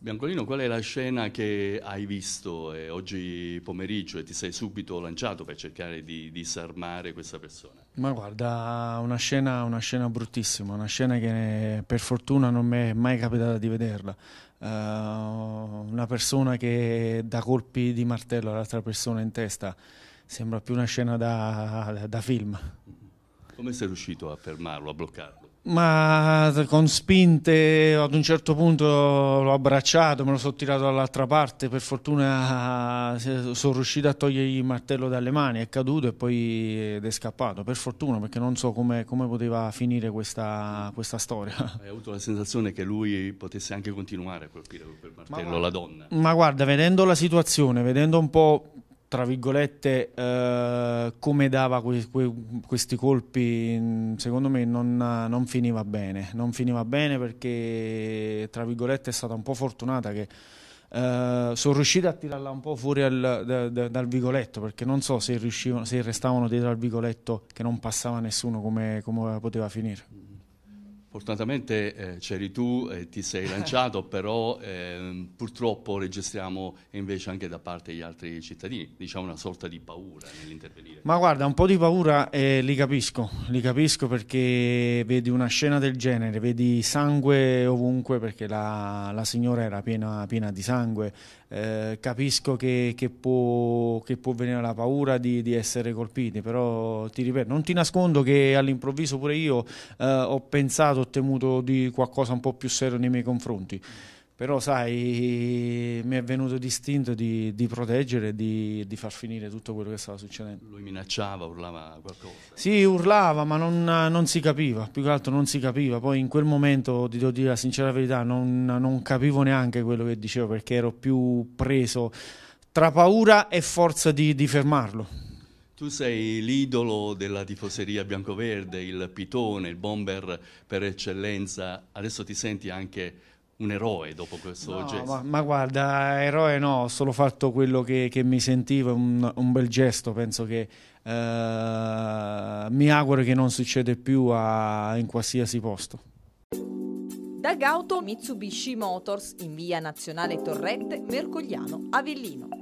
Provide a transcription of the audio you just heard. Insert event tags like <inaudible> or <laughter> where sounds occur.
Biancolino, qual è la scena che hai visto eh, oggi pomeriggio e ti sei subito lanciato per cercare di disarmare questa persona? Ma guarda, una scena, una scena bruttissima, una scena che per fortuna non mi è mai capitata di vederla. Uh, una persona che dà colpi di martello all'altra persona in testa, sembra più una scena da, da, da film. Come sei riuscito a fermarlo, a bloccarlo? Ma con spinte ad un certo punto l'ho abbracciato, me lo sono tirato dall'altra parte, per fortuna sono riuscito a togliergli il martello dalle mani, è caduto e poi ed è scappato, per fortuna perché non so come, come poteva finire questa, questa, storia. Hai avuto la sensazione che lui potesse anche continuare a colpire col martello ma, la donna? Ma guarda, vedendo la situazione, vedendo un po' tra virgolette, eh, come dava que que questi colpi, mm, secondo me non, non, finiva bene. Non finiva bene perché, tra virgolette, è stata un po' fortunata che eh, sono riuscita a tirarla un po' fuori al, da, da, dal vigoletto, perché non so se, se restavano dietro al vigoletto che non passava nessuno come, come poteva finire. Fortunatamente eh, c'eri tu e ti sei <laughs> lanciato, però ehm, purtroppo registriamo invece anche da parte degli altri cittadini, diciamo una sorta di paura nell'intervenire. Ma guarda, un po' di paura eh, li capisco, li capisco perché vedi una scena del genere, vedi sangue ovunque perché la, la signora era piena, piena di sangue, eh, capisco che, che, può, che, può, venire la paura di, di, essere colpiti, però ti ripeto, non ti nascondo che all'improvviso pure io eh, ho pensato campionato ho temuto di qualcosa un po' più serio nei miei confronti però sai mi è venuto distinto di, di proteggere di, di, far finire tutto quello che stava succedendo lui minacciava urlava qualcosa sì urlava ma non, non, si capiva più che altro non si capiva poi in quel momento ti devo dire la sincera verità non, non capivo neanche quello che dicevo perché ero più preso tra paura e forza di, di fermarlo tu sei l'idolo della tifoseria biancoverde, il pitone, il bomber per eccellenza. Adesso ti senti anche un eroe dopo questo no, gesto. Ma, ma, guarda, eroe no, ho solo fatto quello che, che mi sentivo, un, un, bel gesto, penso che eh, mi auguro che non succeda più a, in qualsiasi posto. Da Gauto Mitsubishi Motors in via Nazionale Torrette, Mercogliano, Avellino.